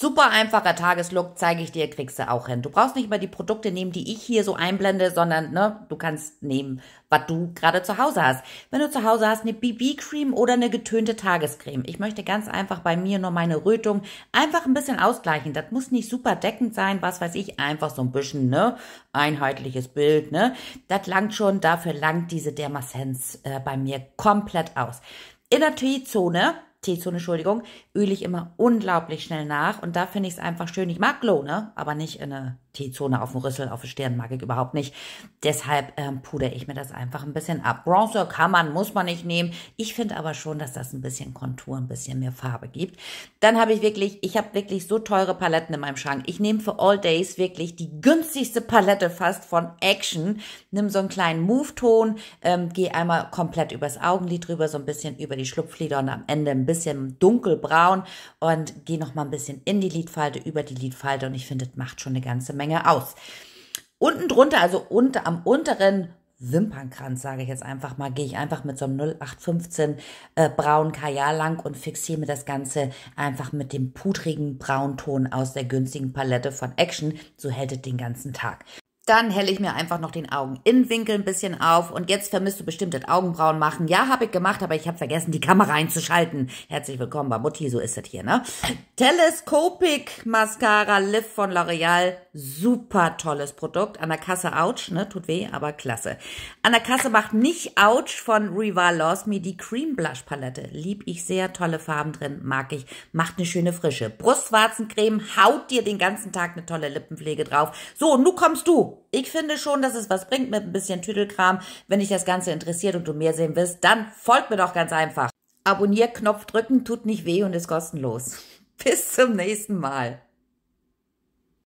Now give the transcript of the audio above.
Super einfacher Tageslook zeige ich dir, kriegst du auch hin. Du brauchst nicht mal die Produkte nehmen, die ich hier so einblende, sondern ne, du kannst nehmen, was du gerade zu Hause hast. Wenn du zu Hause hast, eine BB-Cream oder eine getönte Tagescreme. Ich möchte ganz einfach bei mir nur meine Rötung einfach ein bisschen ausgleichen. Das muss nicht super deckend sein, was weiß ich, einfach so ein bisschen, ne, einheitliches Bild, ne. Das langt schon, dafür langt diese Dermasense äh, bei mir komplett aus. In der T-Zone T-Zone, Entschuldigung, öle ich immer unglaublich schnell nach. Und da finde ich es einfach schön. Ich mag Glow, ne? Aber nicht in eine T-Zone auf dem Rüssel, auf der Stirn mag ich überhaupt nicht. Deshalb ähm, pudere ich mir das einfach ein bisschen ab. Bronzer kann man, muss man nicht nehmen. Ich finde aber schon, dass das ein bisschen Kontur, ein bisschen mehr Farbe gibt. Dann habe ich wirklich, ich habe wirklich so teure Paletten in meinem Schrank. Ich nehme für All Days wirklich die günstigste Palette fast von Action. Nimm so einen kleinen Move-Ton, ähm, gehe einmal komplett übers Augenlid drüber, so ein bisschen über die Schlupflider und am Ende ein bisschen dunkelbraun und gehe nochmal ein bisschen in die Lidfalte, über die Lidfalte und ich finde, das macht schon eine ganze Menge Menge aus. Unten drunter, also unter, am unteren Wimpernkranz, sage ich jetzt einfach mal, gehe ich einfach mit so einem 0815 äh, braunen Kajal lang und fixiere mir das Ganze einfach mit dem pudrigen Braunton aus der günstigen Palette von Action. So hält es den ganzen Tag. Dann helle ich mir einfach noch den Augeninnenwinkel ein bisschen auf. Und jetzt vermisst du bestimmt das Augenbrauen machen. Ja, habe ich gemacht, aber ich habe vergessen, die Kamera einzuschalten. Herzlich willkommen bei Mutti, so ist das hier, ne? Telescopic Mascara Lift von L'Oreal. Super tolles Produkt. An der Kasse Ouch, ne? Tut weh, aber klasse. An der Kasse macht nicht Ouch von Rival Lost Me die Cream Blush Palette. Lieb ich sehr, tolle Farben drin, mag ich. Macht eine schöne Frische. Brustwarzencreme haut dir den ganzen Tag eine tolle Lippenpflege drauf. So, und nun kommst du ich finde schon, dass es was bringt mit ein bisschen Tüdelkram. Wenn dich das Ganze interessiert und du mehr sehen willst, dann folgt mir doch ganz einfach. Abonnierknopf drücken tut nicht weh und ist kostenlos. Bis zum nächsten Mal.